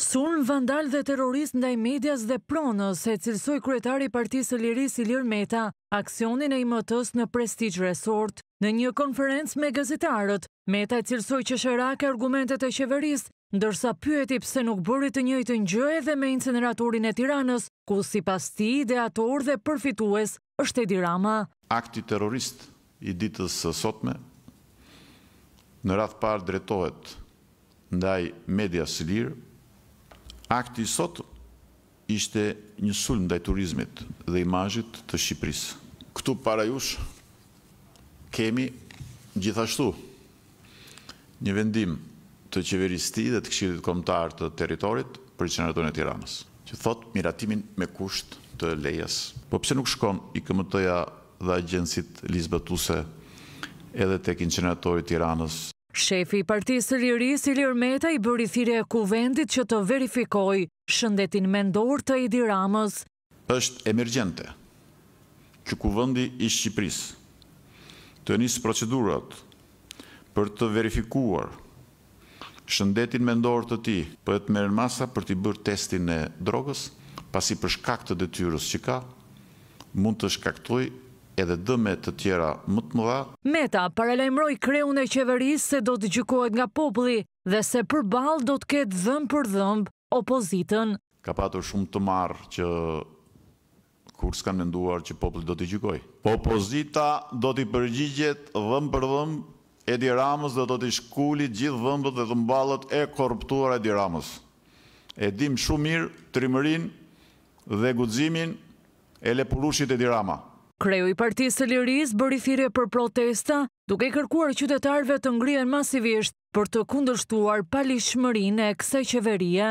Sun vandal dhe terrorist ndaj medias dhe pronës e cilësoj kretari partisë liris Ilir Meta, aksionin e imëtës në Prestige Resort. Në një konferencë me gazetarët, Meta e cilësoj që shërake argumentet e qeverisë, ndërsa pyeti pse nuk bërit të njëjtë njëjë dhe me inceneratorin e tiranës, ku si pas ti ideator dhe përfitues është e dirama. Akti terrorist i ditës së sotme në rrath parë dretohet ndaj medias lirë, akti sot ishte një sulm dhe turizmit dhe imajit të Shqipëris. Këtu para jush kemi gjithashtu një vendim të qeveristi dhe të këshirit komtar të teritorit për që e tiranës, që thot miratimin me kusht të lejas. Po pëse nuk shkon i këmëtëja dhe agjensit Lisbetuse edhe të kinë qeneratorit tiranës Shefi partisë Liris, Ilir Meta i bëri thire e kuvendit që të verifikoj shëndetin mendor të Edi Ramës. Êshtë emergjente që kuvendi i Shqipërisë të njësë procedurat për të verifikuar shëndetin mendor të ti për të merën masa për të i bërë testin e drogës, pasi për shkaktët të detyrus që ka, mund të shkaktoj edhe dëme të tjera më të mëdha. Meta paralajmëroi kreun e qeverisë se do të gjykohet nga populli dhe se përballë do të ketë dhëm për dhëmb opozitën. Ka patur shumë të marë që kur s'kan menduar që populli do të gjykoj. Po opozita do të përgjigjet dhëm për dhëmb Edi Ramës dhe do të shkulli gjithë dhëmbët dhe dhëmballët e korruptuar Edi Ramës. E dim shumë mirë trimërinë dhe guximin e lepurushit Edi dirama. Kreu i partijës të liris bëri thire për protesta duke i kërkuar qytetarve të ngrien masivisht për të kundështuar palishmërin e kse qeveria.